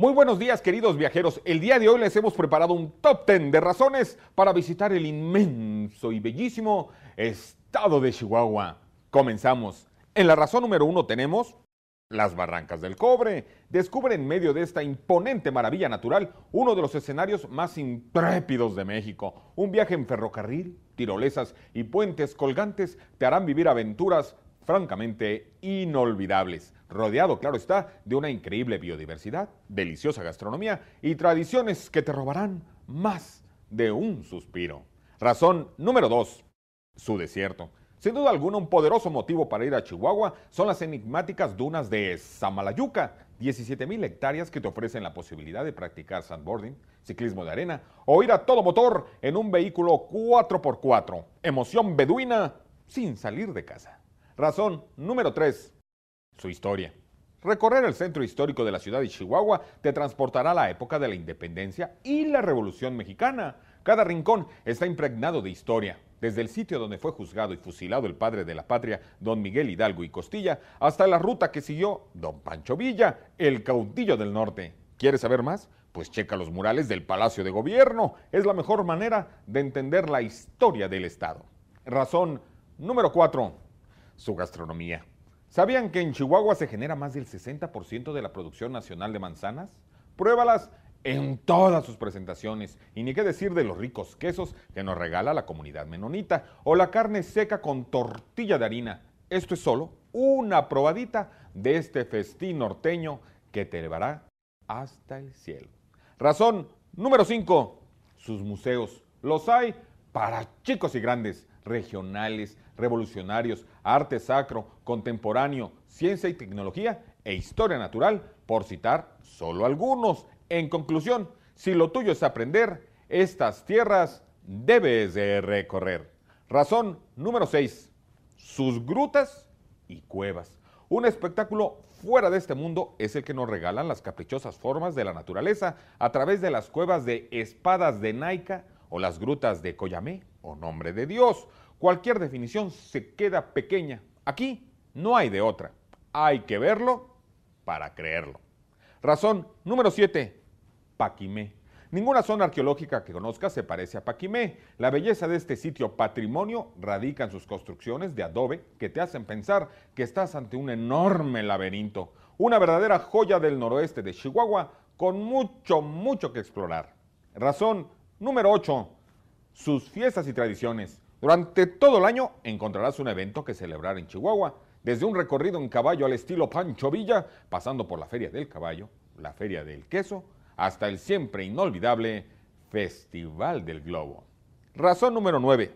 Muy buenos días queridos viajeros. El día de hoy les hemos preparado un top 10 de razones para visitar el inmenso y bellísimo estado de Chihuahua. Comenzamos. En la razón número uno tenemos las Barrancas del Cobre. Descubre en medio de esta imponente maravilla natural uno de los escenarios más intrépidos de México. Un viaje en ferrocarril, tirolesas y puentes colgantes te harán vivir aventuras francamente inolvidables, rodeado, claro está, de una increíble biodiversidad, deliciosa gastronomía y tradiciones que te robarán más de un suspiro. Razón número 2. Su desierto. Sin duda alguna, un poderoso motivo para ir a Chihuahua son las enigmáticas dunas de Samalayuca, 17.000 hectáreas que te ofrecen la posibilidad de practicar sandboarding, ciclismo de arena o ir a todo motor en un vehículo 4x4. Emoción beduina sin salir de casa. Razón número 3. Su historia. Recorrer el centro histórico de la ciudad de Chihuahua te transportará a la época de la independencia y la Revolución Mexicana. Cada rincón está impregnado de historia, desde el sitio donde fue juzgado y fusilado el padre de la patria, don Miguel Hidalgo y Costilla, hasta la ruta que siguió don Pancho Villa, el caudillo del norte. ¿Quieres saber más? Pues checa los murales del Palacio de Gobierno. Es la mejor manera de entender la historia del Estado. Razón número 4 su gastronomía. ¿Sabían que en Chihuahua se genera más del 60% de la producción nacional de manzanas? Pruébalas en todas sus presentaciones y ni qué decir de los ricos quesos que nos regala la comunidad menonita o la carne seca con tortilla de harina. Esto es solo una probadita de este festín norteño que te elevará hasta el cielo. Razón número 5. Sus museos los hay para chicos y grandes regionales, revolucionarios, arte sacro, contemporáneo, ciencia y tecnología e historia natural, por citar solo algunos. En conclusión, si lo tuyo es aprender, estas tierras debes de recorrer. Razón número 6. Sus grutas y cuevas. Un espectáculo fuera de este mundo es el que nos regalan las caprichosas formas de la naturaleza a través de las cuevas de espadas de Naica, o las grutas de Coyamé o nombre de Dios. Cualquier definición se queda pequeña. Aquí no hay de otra. Hay que verlo para creerlo. Razón número 7. Paquimé. Ninguna zona arqueológica que conozcas se parece a Paquimé. La belleza de este sitio patrimonio radica en sus construcciones de adobe que te hacen pensar que estás ante un enorme laberinto, una verdadera joya del noroeste de Chihuahua con mucho, mucho que explorar. Razón Número 8. Sus fiestas y tradiciones. Durante todo el año encontrarás un evento que celebrar en Chihuahua, desde un recorrido en caballo al estilo Pancho Villa, pasando por la Feria del Caballo, la Feria del Queso, hasta el siempre inolvidable Festival del Globo. Razón número 9.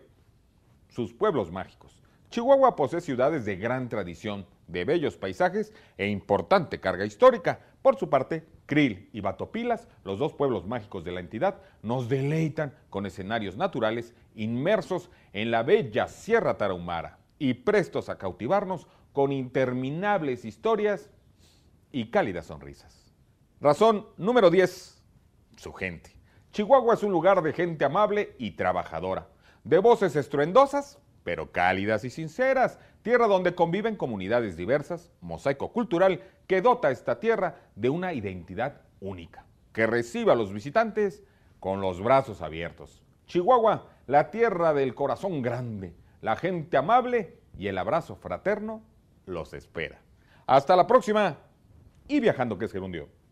Sus pueblos mágicos. Chihuahua posee ciudades de gran tradición, de bellos paisajes e importante carga histórica, por su parte, Krill y Batopilas, los dos pueblos mágicos de la entidad, nos deleitan con escenarios naturales inmersos en la bella Sierra Tarahumara y prestos a cautivarnos con interminables historias y cálidas sonrisas. Razón número 10. Su gente. Chihuahua es un lugar de gente amable y trabajadora, de voces estruendosas, pero cálidas y sinceras, tierra donde conviven comunidades diversas, mosaico cultural que dota esta tierra de una identidad única, que reciba a los visitantes con los brazos abiertos. Chihuahua, la tierra del corazón grande, la gente amable y el abrazo fraterno los espera. Hasta la próxima y viajando que es gerundio.